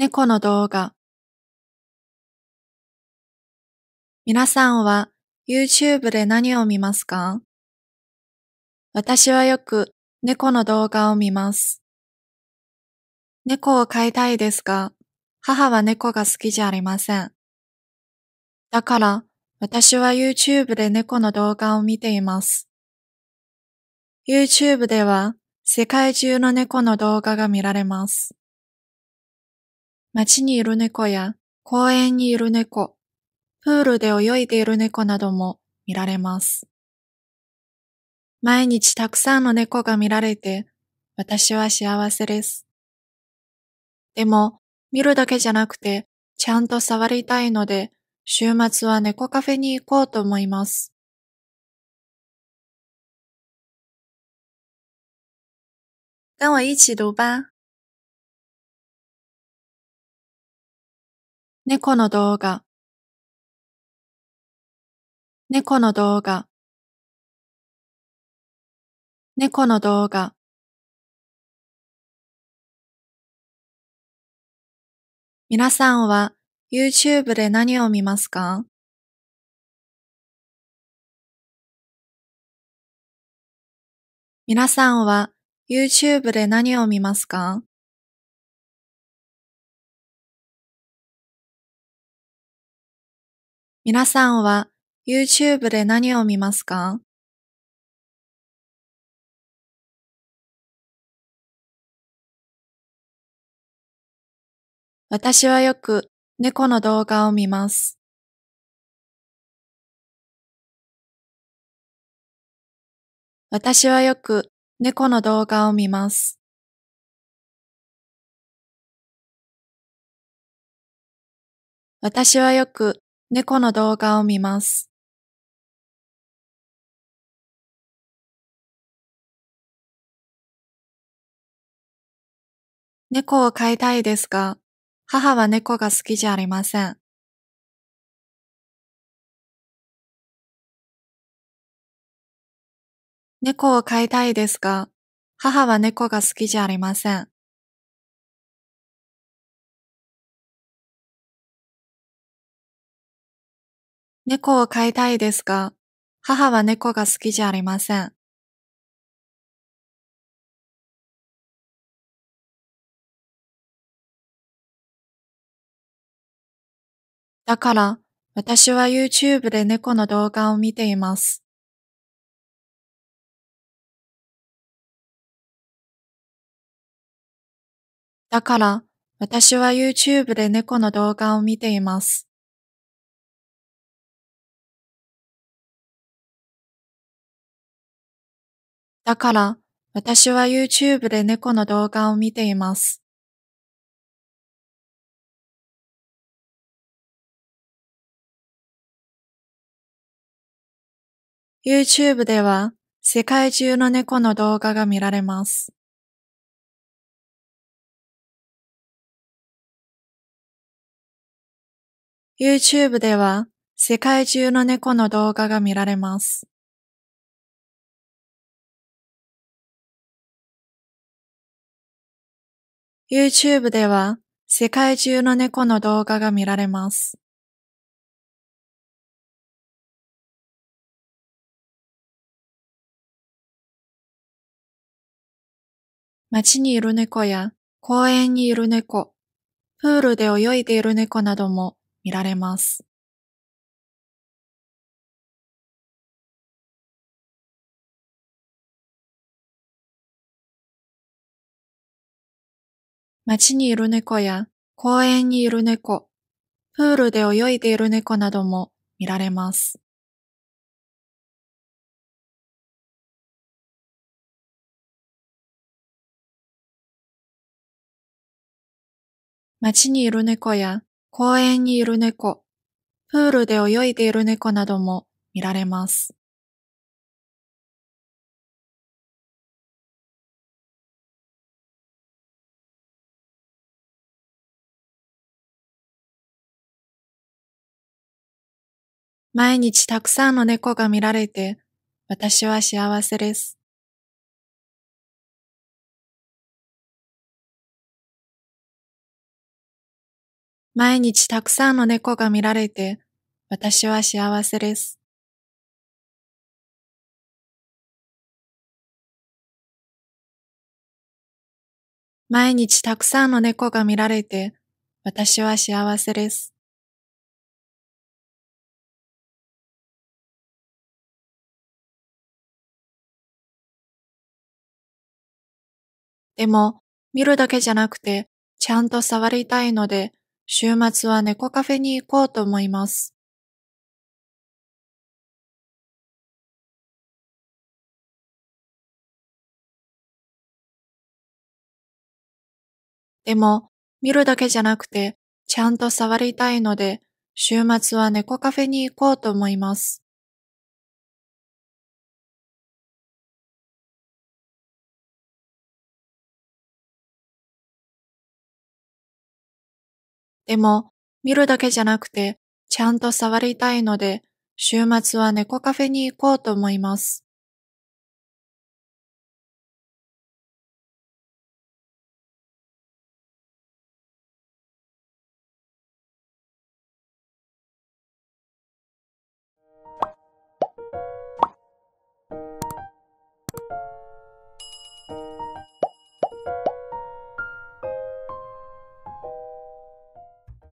猫の動画。皆さんは YouTube で何を見ますか私はよく猫の動画を見ます。猫を飼いたいですが、母は猫が好きじゃありません。だから、私は YouTube で猫の動画を見ています。YouTube では世界中の猫の動画が見られます。街にいる猫や公園にいる猫、プールで泳いでいる猫なども見られます。毎日たくさんの猫が見られて私は幸せです。でも見るだけじゃなくてちゃんと触りたいので週末は猫カフェに行こうと思います。跟我一起读吧。猫の動画猫の動画猫の動画皆さんは YouTube で何を見ますか皆さんは YouTube で何を見ますか皆さんは YouTube で何を見ますか私はよく猫の動画を見ます。私はよく猫の動画を見ます。私はよく猫の動画を見ます猫を飼いたいですが、母は猫が好きじゃありません。猫を飼いたいですが、母は猫が好きじゃありません。猫を飼いたいですが、母は猫が好きじゃありません。だから、私は YouTube で猫の動画を見ています。だから、私は YouTube で猫の動画を見ています。だから、私は YouTube で猫の動画を見ています。YouTube では世界中の猫の動画が見られます。YouTube では世界中の猫の動画が見られます。YouTube では世界中の猫の動画が見られます。街にいる猫や公園にいる猫、プールで泳いでいる猫なども見られます。街にいる猫や公園にいる猫、プールで泳いでいる猫なども見られます。街にいる猫や公園にいる猫、プールで泳いでいる猫なども見られます。毎日たくさんの猫が見られて、私は幸せです。毎日たくさんの猫が見られて、私は幸せです。毎日たくさんの猫が見られて、私は幸せです。でも、見るだけじゃなくて、ちゃんと触りたいので、週末は猫カフェに行こうと思います。でも、見るだけじゃなくて、ちゃんと触りたいので、週末は猫カフェに行こうと思います。でも、見るだけじゃなくて、ちゃんと触りたいので、週末は猫カフェに行こうと思います。